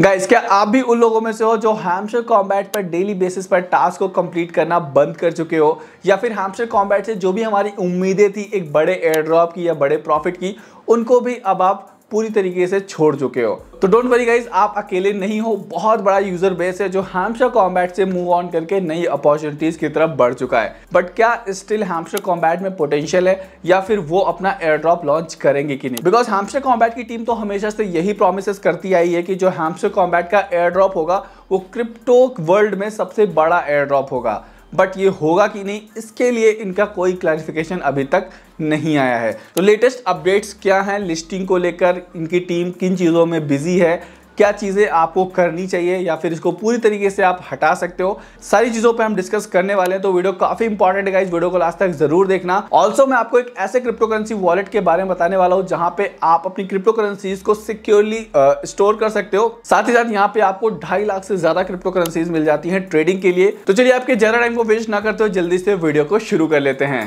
guys क्या आप भी उन लोगों में से हो जो हैमशर कॉम्बैट पर डेली बेसिस पर टास्क को कंप्लीट करना बंद कर चुके हो या फिर हैमशर कॉम्बैट से जो भी हमारी उम्मीदें थी एक बड़े एयर ड्रॉप की या बड़े प्रॉफिट की उनको भी अब आप पूरी तरीके से छोड़ चुके हो तो डोंट वरी गाइज आप अकेले नहीं हो बहुत बड़ा यूजर बेस है जो हैम्पशर कॉम्बैट से मूव ऑन करके नई अपॉर्चुनिटीज की तरफ बढ़ चुका है बट क्या स्टिल हैम्पशर कॉम्बैट में पोटेंशियल है या फिर वो अपना एयर ड्रॉप लॉन्च करेंगे कि नहीं बिकॉज हैम्पशर कॉम्बैट की टीम तो हमेशा से यही प्रोमिस करती आई है कि जो हैम्पशर कॉम्बैट का एयर ड्रॉप होगा वो क्रिप्टो वर्ल्ड में सबसे बड़ा एयर ड्रॉप होगा बट ये होगा कि नहीं इसके लिए इनका कोई क्लैरिफिकेशन अभी तक नहीं आया है तो लेटेस्ट अपडेट्स क्या हैं लिस्टिंग को लेकर इनकी टीम किन चीज़ों में बिजी है क्या चीज़ें आपको करनी चाहिए या फिर इसको पूरी तरीके से आप हटा सकते हो सारी चीज़ों पर हम डिस्कस करने वाले हैं तो वीडियो काफ़ी इंपॉर्टेंट है इस वीडियो को लास्ट तक जरूर देखना ऑल्सो मैं आपको एक ऐसे क्रिप्टो करेंसी वॉलेट के बारे में बताने वाला हूँ जहाँ पे आप अपनी क्रिप्टो करेंसीज को सिक्योरली स्टोर uh, कर सकते हो साथ ही साथ यहाँ पे आपको ढाई लाख से ज़्यादा क्रिप्टो करेंसीज मिल जाती हैं ट्रेडिंग के लिए तो चलिए आपके ज़्यादा टाइम को वेस्ट ना करते हो जल्दी से वीडियो को शुरू कर लेते हैं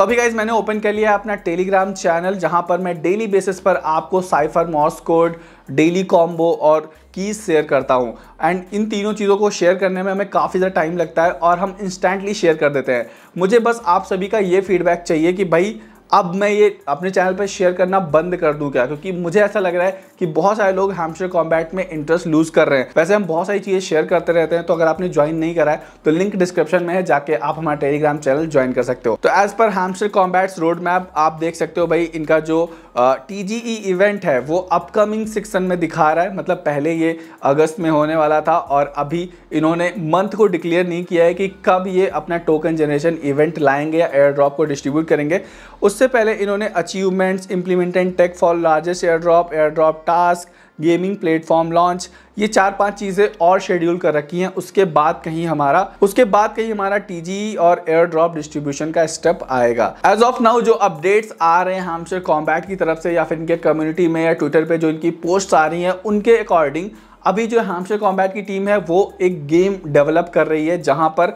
तो अभी गाइज मैंने ओपन कर लिया है अपना टेलीग्राम चैनल जहां पर मैं डेली बेसिस पर आपको cipher Morse code daily combo और कीज शेयर करता हूं एंड इन तीनों चीज़ों को शेयर करने में हमें काफ़ी ज़्यादा टाइम लगता है और हम इंस्टेंटली शेयर कर देते हैं मुझे बस आप सभी का ये फीडबैक चाहिए कि भाई अब मैं ये अपने चैनल पर शेयर करना बंद कर दूं क्या क्योंकि मुझे ऐसा लग रहा है कि बहुत सारे लोग हैमस्टर कॉम्बैट में इंटरेस्ट लूज कर रहे हैं वैसे हम बहुत सारी चीज़ें शेयर करते रहते हैं तो अगर आपने ज्वाइन नहीं करा है तो लिंक डिस्क्रिप्शन में है जाके आप हमारा टेलीग्राम चैनल ज्वाइन कर सकते हो तो as per hamster combats road map आप देख सकते हो भाई इनका जो टी जी इवेंट है वो अपकमिंग सेक्शन में दिखा रहा है मतलब पहले ये अगस्त में होने वाला था और अभी इन्होंने मंथ को डिक्लेयर नहीं किया है कि कब ये अपना टोकन जनरेशन इवेंट लाएंगे या एयर ड्रॉप को डिस्ट्रीब्यूट करेंगे उस सबसे पहले इन्होंने achievements implemented tech for largest airdrop airdrop task gaming platform launch ये चार पांच चीज़ें और शेड्यूल कर रखी हैं उसके बाद कहीं हमारा उसके बाद कहीं हमारा टी e और एयर ड्रॉप डिस्ट्रीब्यूशन का स्टेप आएगा एज ऑफ नाउ जो अपडेट्स आ रहे हैं हमसे कॉम्बैट की तरफ से या फिर इनके कम्युनिटी में या ट्विटर पे जो इनकी पोस्ट आ रही हैं उनके अकॉर्डिंग अभी जो हैम्पस्टर कॉम्बैट की टीम है वो एक गेम डेवलप कर रही है जहां पर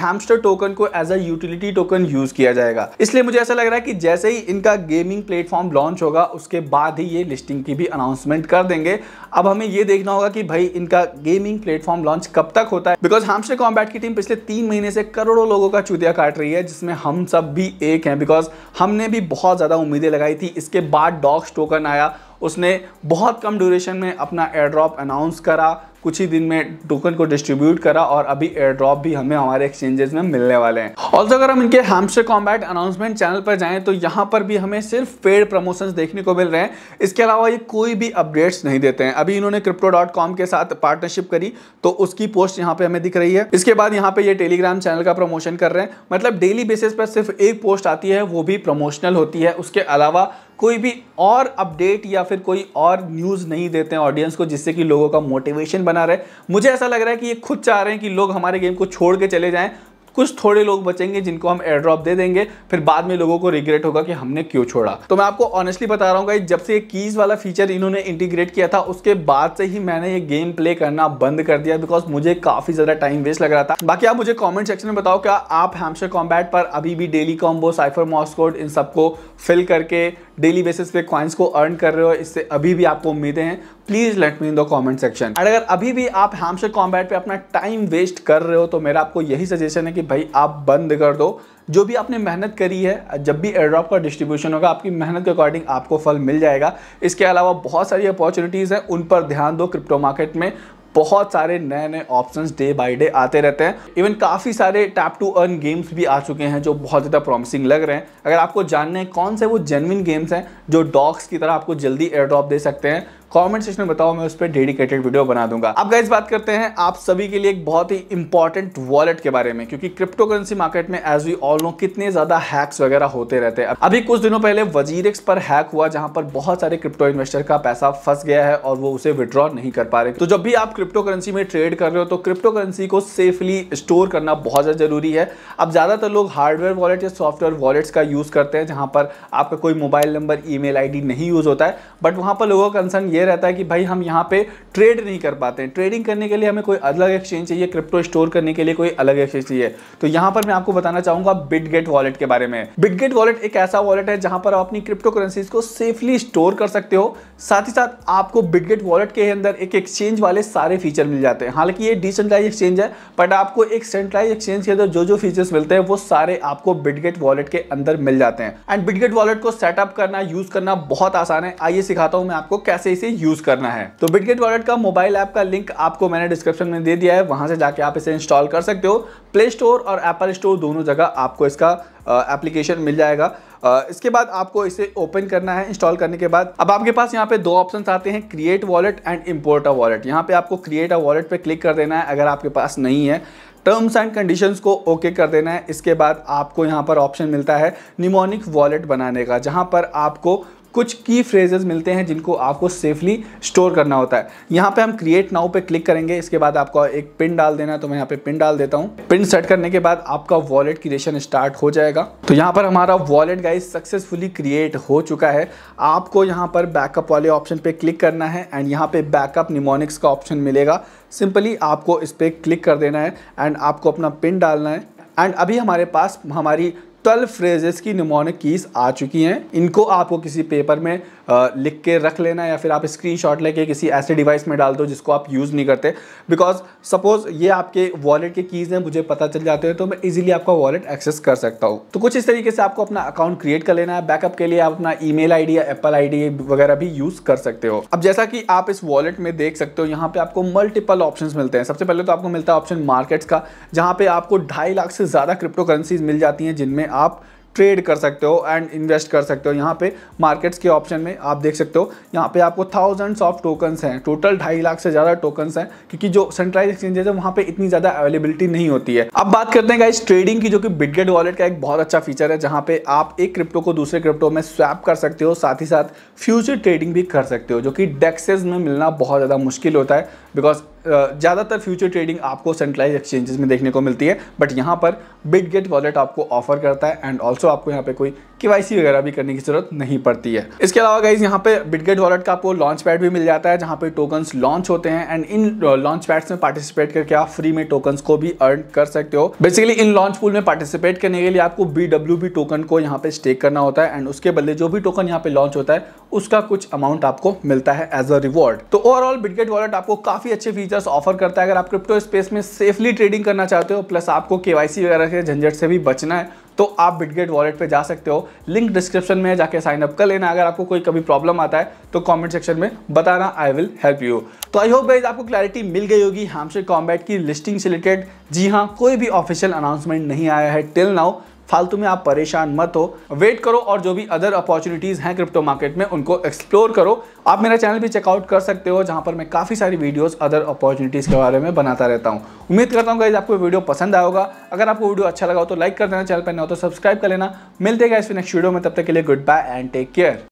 हैम्पस्टर टोकन को as a utility token use किया जाएगा इसलिए मुझे ऐसा लग रहा है कि जैसे ही इनका गेमिंग प्लेटफॉर्म लॉन्च होगा उसके बाद ही ये लिस्टिंग की भी अनाउंसमेंट कर देंगे अब हमें ये देखना होगा कि भाई इनका गेमिंग प्लेटफॉर्म लॉन्च कब तक होता है बिकॉज हैमस्टर कॉम्बैट की टीम पिछले तीन महीने से करोड़ों लोगों का चुतिया काट रही है जिसमें हम सब भी एक हैं बिकॉज हमने भी बहुत ज़्यादा उम्मीदें लगाई थी इसके बाद डॉक्स टोकन आया उसने बहुत कम ड्यूरेशन में अपना एयर ड्रॉप अनाउंस करा कुछ ही दिन में टोकन को डिस्ट्रीब्यूट करा और अभी एयर ड्रॉप भी हमें हमारे एक्सचेंजेस में मिलने वाले हैं ऑल्सो अगर हम इनके हैमस्टर कॉम्बैट अनाउंसमेंट चैनल पर जाएं तो यहाँ पर भी हमें सिर्फ पेड प्रमोशन देखने को मिल रहे हैं इसके अलावा ये कोई भी अपडेट्स नहीं देते हैं अभी इन्होंने क्रिप्टो डॉट कॉम के साथ पार्टनरशिप करी तो उसकी पोस्ट यहाँ पे हमें दिख रही है इसके बाद यहाँ पे ये टेलीग्राम चैनल का प्रमोशन कर रहे हैं मतलब डेली बेसिस पर सिर्फ एक पोस्ट आती है वो भी प्रमोशनल होती है उसके अलावा कोई भी और अपडेट या फिर कोई और न्यूज़ नहीं देते हैं ऑडियंस को जिससे कि लोगों का मोटिवेशन बना रहे मुझे ऐसा लग रहा है कि ये खुद चाह रहे हैं कि लोग हमारे गेम को छोड़ के चले जाएं कुछ थोड़े लोग बचेंगे जिनको हम एयर ड्रॉप दे देंगे फिर बाद में लोगों को रिग्रेट होगा कि हमने क्यों छोड़ा तो मैं आपको ऑनेस्टली बता रहा हूँ जब से ये कीज वाला फीचर इन्होंने इंटीग्रेट किया था उसके बाद से ही मैंने ये गेम प्ले करना बंद कर दिया बिकॉज मुझे काफी ज्यादा टाइम वेस्ट लग रहा था बाकी आप मुझे कॉमेंट सेक्शन में बताओ क्या आप हैमशर कॉम्बैट पर अभी भी डेली कॉम्बो साइफर मॉस्कोड इन सबको फिल करके डेली बेसिस पे कॉइन्स को अर्न कर रहे हो इससे अभी भी आपको उम्मीदें हैं please let me in the comment section और अगर अभी भी आप हैमशर कॉम्बैट पे अपना टाइम वेस्ट कर रहे हो तो मेरा आपको यही सजेशन है कि भाई आप बंद कर दो जो भी आपने मेहनत करी है जब भी एयरड्रॉप का डिस्ट्रीब्यूशन होगा आपकी मेहनत के अकॉर्डिंग आपको फल मिल जाएगा इसके अलावा बहुत सारी अपॉर्चुनिटीज़ हैं उन पर ध्यान दो क्रिप्टो मार्केट में बहुत सारे नए नए ऑप्शंस डे बाय डे आते रहते हैं इवन काफ़ी सारे टैप टू अर्न गेम्स भी आ चुके हैं जो बहुत ज़्यादा प्रॉमिसिंग लग रहे हैं अगर आपको जानने कौन से वो जेनविन गेम्स हैं जो डॉग्स की तरह आपको जल्दी एयर ड्रॉप दे सकते हैं कमेंट सेक्शन में बताओ मैं उस पर डेडिकेटेड वीडियो बना दूंगा अब गाइज बात करते हैं आप सभी के लिए एक बहुत ही इंपॉर्टेंट वॉलेट के बारे में क्योंकि क्रिप्टो करेंसी मार्केट में एज वी ऑल नो कितने ज्यादा हैक्स वगैरह होते रहते हैं अभी कुछ दिनों पहले वजीरिक्स पर हैक हुआ जहां पर बहुत सारे क्रिप्टो इन्वेस्टर का पैसा फंस गया है और वो उसे विड्रॉ नहीं कर पा रहे तो जब भी आप क्रिप्टो करेंसी में ट्रेड कर रहे हो तो क्रिप्टो करेंसी को सेफली स्टोर करना बहुत ज़्यादा जरूरी है अब ज़्यादातर लोग हार्डवेयर वॉलेट या सॉफ्टवेयर वॉलेट्स का यूज़ करते हैं जहां पर आपका कोई मोबाइल नंबर ई मेल नहीं यूज़ होता है बट वहां पर लोगों का कंसर्न ये रहता है कि भाई हम यहाँ पे ट्रेड नहीं कर पाते हैं ट्रेडिंग करने के लिए हमें कोई अलग एक्सचेंज चाहिए क्रिप्टो स्टोर करने के लिए कोई अलग एक्सचेंज चाहिए तो यहाँ पर मैं आपको बताना चाहूंगा बिटगेट वॉलेट के बारे में बिटगेट वॉलेट एक ऐसा वॉलेट है जहां पर आप अपनी क्रिप्टो करेंसीज को सेफली स्टोर कर सकते हो साथ ही साथ आपको बिटगेट वॉलेट के अंदर एक एक्सचेंज वाले सारे फीचर मिल जाते हैं हालांकि ये डिसेंट्राइज एक्सचेंज है बट आपको एक सेंट्राइज एक्सचेंज के अंदर जो जो फीचर्स मिलते हैं वो सारे आपको बिटगेट वॉलेट के अंदर मिल जाते हैं एंड बिटगेट वॉलेट को सेटअप करना यूज करना बहुत आसान है आइए सिखाता हूँ मैं आपको कैसे इसे इसे यूज करना है तो बिटगेट वॉलेट का मोबाइल ऐप का लिंक आपको मैंने डिस्क्रिप्शन में दे दिया है वहां से जाके आप इसे इंस्टॉल कर सकते हो प्ले स्टोर और एप्पल स्टोर दोनों जगह आपको इसका एप्लीकेशन मिल जाएगा इसके बाद आपको इसे ओपन करना है इंस्टॉल करने के बाद अब आपके पास यहाँ पे दो ऑप्शन आते हैं create wallet and import a wallet यहाँ पे आपको क्रिएट अ वॉलेट पे क्लिक कर देना है अगर आपके पास नहीं है टर्म्स एंड कंडीशंस को ओके okay कर देना है इसके बाद आपको यहाँ पर ऑप्शन मिलता है निमोनिक वॉलेट बनाने का जहाँ पर आपको कुछ की फ्रेजेस मिलते हैं जिनको आपको सेफली स्टोर करना होता है यहाँ पे हम क्रिएट नाउ पे क्लिक करेंगे इसके बाद आपको एक पिन डाल देना है तो मैं यहाँ पे पिन डाल देता हूँ पिन सेट करने के बाद आपका वॉलेट क्रिएशन स्टार्ट हो जाएगा तो यहाँ पर हमारा वॉलेट गाइज सक्सेसफुली क्रिएट हो चुका है आपको यहाँ पर बैकअप वाले ऑप्शन पे क्लिक करना है एंड यहाँ पे बैकअप निमोनिक्स का ऑप्शन मिलेगा सिंपली आपको इस पर क्लिक कर देना है एंड आपको अपना पिन डालना है एंड अभी हमारे पास हमारी ट्वेल्व फ्रेजेस की निमोनिक कीज आ चुकी हैं इनको आपको किसी पेपर में लिख के रख लेना या फिर आप स्क्रीनशॉट लेके किसी ऐसे डिवाइस में डाल दो जिसको आप यूज़ नहीं करते बिकॉज सपोज ये आपके वॉलेट के कीज़ हैं मुझे पता चल जाते हैं तो मैं इजीली आपका वॉलेट एक्सेस कर सकता हूँ तो कुछ इस तरीके से आपको अपना अकाउंट क्रिएट कर लेना है बैकअप के लिए आप अपना ई मेल या एप्पल आई वगैरह भी यूज़ कर सकते हो अब जैसा कि आप इस वॉलेट में देख सकते हो यहाँ पे आपको मल्टीपल ऑप्शन मिलते हैं सबसे पहले तो आपको मिलता है ऑप्शन मार्केट्स का जहाँ पे आपको ढाई लाख से ज़्यादा क्रिप्टो करेंसीज मिल जाती हैं जिनमें आप ट्रेड कर सकते हो एंड इन्वेस्ट कर सकते हो यहाँ पे मार्केट्स के ऑप्शन में आप देख सकते हो यहाँ पे आपको थाउजेंड्स ऑफ टोकन्स हैं टोटल ढाई लाख से ज़्यादा टोकन्स हैं क्योंकि जो सेंट्रलाइज एक्सचेंजेस है वहाँ पे इतनी ज़्यादा अवेलेबिलिटी नहीं होती है अब बात करते हैं गाइस ट्रेडिंग की जो कि बिटगेट वॉलेट का एक बहुत अच्छा फीचर है जहाँ पर आप एक क्रिप्टो को दूसरे क्रिप्टो में स्वैप कर सकते हो साथ ही साथ फ्यूचर ट्रेडिंग भी कर सकते हो जो कि डेक्सेज में मिलना बहुत ज़्यादा मुश्किल होता है बिकॉज ज़्यादातर फ्यूचर ट्रेडिंग आपको सेंट्रलाइज एक्सचेंजेस में देखने को मिलती है बट यहाँ पर बिट गेट वॉलेट आपको ऑफर करता है एंड ऑल्सो आपको यहाँ पे कोई के वगैरह भी करने की जरूरत नहीं पड़ती है इसके अलावा गाइज यहाँ पे बिटगेट वॉलेट का आपको लॉन्च पैड भी मिल जाता है जहाँ पे टोकन्स लॉन्च होते हैं एंड इन लॉन्च पैड्स में पार्टिसिपेट करके आप फ्री में टोकन्स को भी अर्न कर सकते हो बेसिकली इन लॉन्च पूल में पार्टिसिपेट करने के लिए आपको बी टोकन को यहाँ पे स्टेक करना होता है एंड उसके बदले जो भी टोकन यहाँ पे लॉन्च होता है उसका कुछ अमाउंट आपको मिलता है एज अ रिवॉर्ड तो ओवरऑल बिटगेट वॉलेट आपको काफी अच्छे फीचर्स ऑफर करता है अगर आप क्रिप्टो स्पेस में सेफली ट्रेडिंग करना चाहते हो प्लस आपको केवाईसी वगैरह के झंझट से भी बचना है तो आप बिटगेट वॉलेट पे जा सकते हो लिंक डिस्क्रिप्शन में जाके साइन अप कर लेना अगर आपको कोई कभी प्रॉब्लम आता है तो कमेंट सेक्शन में बताना आई विल हेल्प यू तो आई होप गाइज आपको क्लैरिटी मिल गई होगी हमसे कॉम्बैट की लिस्टिंग से रिलेटेड जी हाँ कोई भी ऑफिशियल अनाउंसमेंट नहीं आया है टिल नाउ फालतू में आप परेशान मत हो वेट करो और जो भी अदर अपॉर्चुनिटीज़ हैं क्रिप्टो मार्केट में उनको एक्सप्लोर करो आप मेरा चैनल भी चेकआउट कर सकते हो जहाँ पर मैं काफ़ी सारी वीडियोस अदर अपॉर्चुनिटीज़ के बारे में बनाता रहता हूँ उम्मीद करता हूँ गाइज आपको वीडियो पसंद आया होगा अगर आपको वीडियो अच्छा लगा हो तो लाइक कर देना चैनल पर ना हो तो सब्सक्राइब कर लेना मिलते गए इस नेक्स्ट वीडियो में तब तक के लिए goodbye and take care